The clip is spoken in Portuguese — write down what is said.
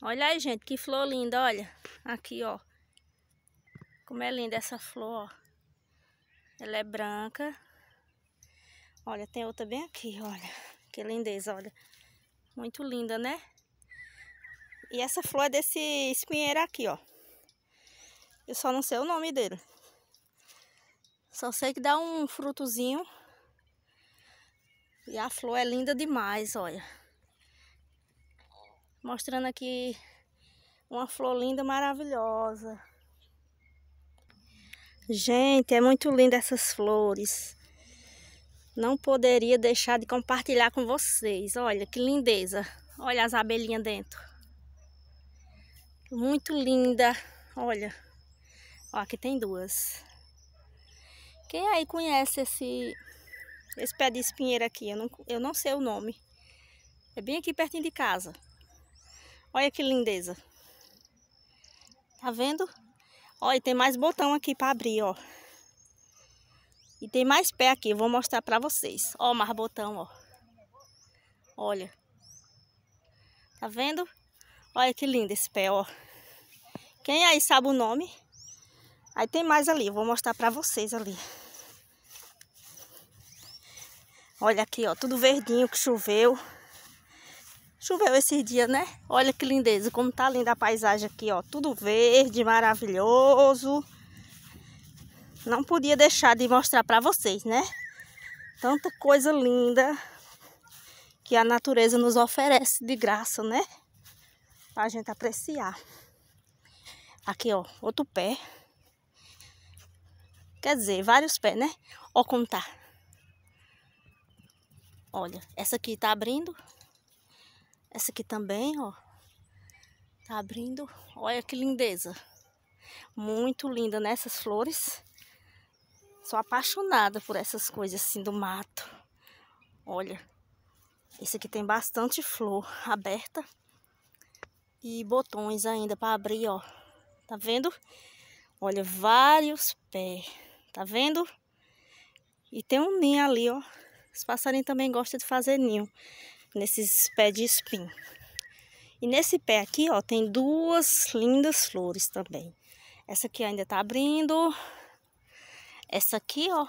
Olha aí, gente, que flor linda, olha. Aqui, ó. Como é linda essa flor, ó. Ela é branca. Olha, tem outra bem aqui, olha. Que lindeza, olha. Muito linda, né? E essa flor é desse espinheiro aqui, ó. Eu só não sei o nome dele. Só sei que dá um frutozinho. E a flor é linda demais, olha. Mostrando aqui uma flor linda, maravilhosa. Gente, é muito linda essas flores. Não poderia deixar de compartilhar com vocês. Olha que lindeza. Olha as abelhinhas dentro. Muito linda. Olha. Ó, aqui tem duas. Quem aí conhece esse, esse pé de espinheira aqui? Eu não, eu não sei o nome. É bem aqui pertinho de casa. Olha que lindeza. Tá vendo? Olha, tem mais botão aqui para abrir, ó. E tem mais pé aqui, vou mostrar para vocês. Ó, mais botão, ó. Olha. Tá vendo? Olha que lindo esse pé, ó. Quem aí sabe o nome? Aí tem mais ali, vou mostrar para vocês ali. Olha aqui, ó, tudo verdinho que choveu. Choveu esses dias, né? Olha que lindeza, como tá linda a paisagem aqui, ó. Tudo verde, maravilhoso. Não podia deixar de mostrar pra vocês, né? Tanta coisa linda que a natureza nos oferece de graça, né? Pra gente apreciar. Aqui, ó, outro pé. Quer dizer, vários pés, né? Ó como tá. Olha, essa aqui tá abrindo. Essa aqui também, ó. Tá abrindo. Olha que lindeza. Muito linda, né? Essas flores. Sou apaixonada por essas coisas assim do mato. Olha. Esse aqui tem bastante flor aberta. E botões ainda para abrir, ó. Tá vendo? Olha, vários pés. Tá vendo? E tem um ninho ali, ó. Os passarinhos também gostam de fazer ninho nesses pés de espinho. E nesse pé aqui, ó, tem duas lindas flores também. Essa aqui ainda tá abrindo. Essa aqui, ó.